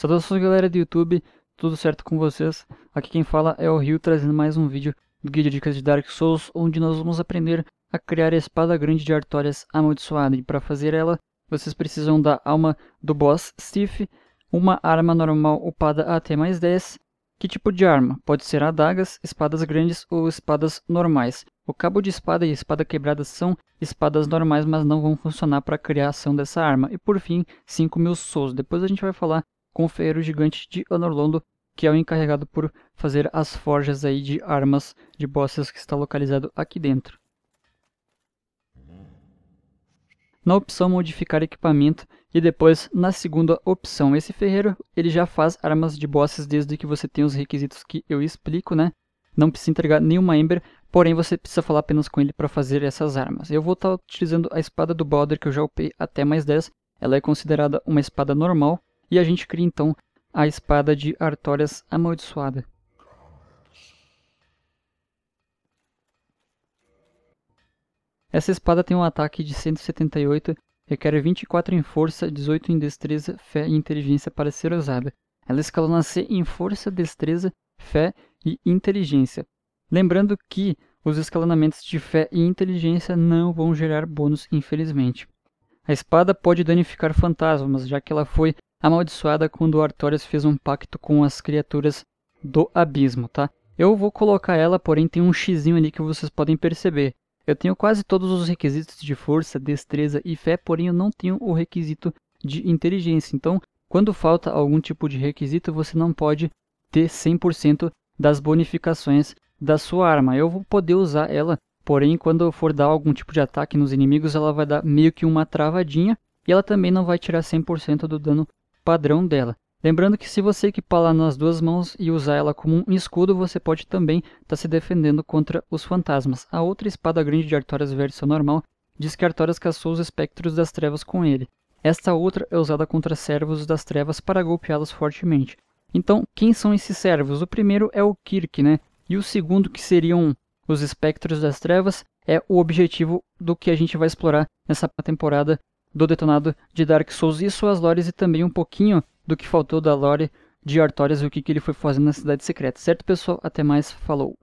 Saudações galera do YouTube, tudo certo com vocês? Aqui quem fala é o Rio trazendo mais um vídeo do Guia de Dicas de Dark Souls, onde nós vamos aprender a criar a espada grande de Artorias amaldiçoada. E para fazer ela, vocês precisam da alma do boss Stiff, uma arma normal upada até mais 10. Que tipo de arma? Pode ser adagas, espadas grandes ou espadas normais. O cabo de espada e espada quebrada são espadas normais, mas não vão funcionar para a criação dessa arma. E por fim, 5 mil souls. Depois a gente vai falar com o ferreiro gigante de Anorlondo, que é o encarregado por fazer as forjas aí de armas de bosses que está localizado aqui dentro. Na opção modificar equipamento e depois na segunda opção. Esse ferreiro ele já faz armas de bosses desde que você tenha os requisitos que eu explico, né? Não precisa entregar nenhuma Ember, porém você precisa falar apenas com ele para fazer essas armas. Eu vou estar tá utilizando a espada do Balder que eu já upei até mais 10. Ela é considerada uma espada normal, e a gente cria então a espada de Artorias Amaldiçoada. Essa espada tem um ataque de 178, requer 24 em força, 18 em destreza, fé e inteligência para ser usada. Ela escalona C em força, destreza, fé e inteligência. Lembrando que os escalonamentos de fé e inteligência não vão gerar bônus, infelizmente. A espada pode danificar fantasmas, já que ela foi amaldiçoada quando Artorias fez um pacto com as criaturas do abismo, tá? Eu vou colocar ela, porém tem um xizinho ali que vocês podem perceber. Eu tenho quase todos os requisitos de força, destreza e fé, porém eu não tenho o requisito de inteligência. Então, quando falta algum tipo de requisito, você não pode ter 100% das bonificações da sua arma. Eu vou poder usar ela, porém quando eu for dar algum tipo de ataque nos inimigos, ela vai dar meio que uma travadinha e ela também não vai tirar 100% do dano padrão dela. Lembrando que se você equipar lá nas duas mãos e usar ela como um escudo, você pode também estar tá se defendendo contra os fantasmas. A outra espada grande de Artorias versão normal diz que Artorias caçou os espectros das trevas com ele. Esta outra é usada contra servos das trevas para golpeá-los fortemente. Então, quem são esses servos? O primeiro é o Kirk, né? E o segundo, que seriam os espectros das trevas, é o objetivo do que a gente vai explorar nessa temporada do detonado de Dark Souls e suas lores e também um pouquinho do que faltou da lore de Artorias e o que, que ele foi fazendo na Cidade Secreta. Certo, pessoal? Até mais. Falou.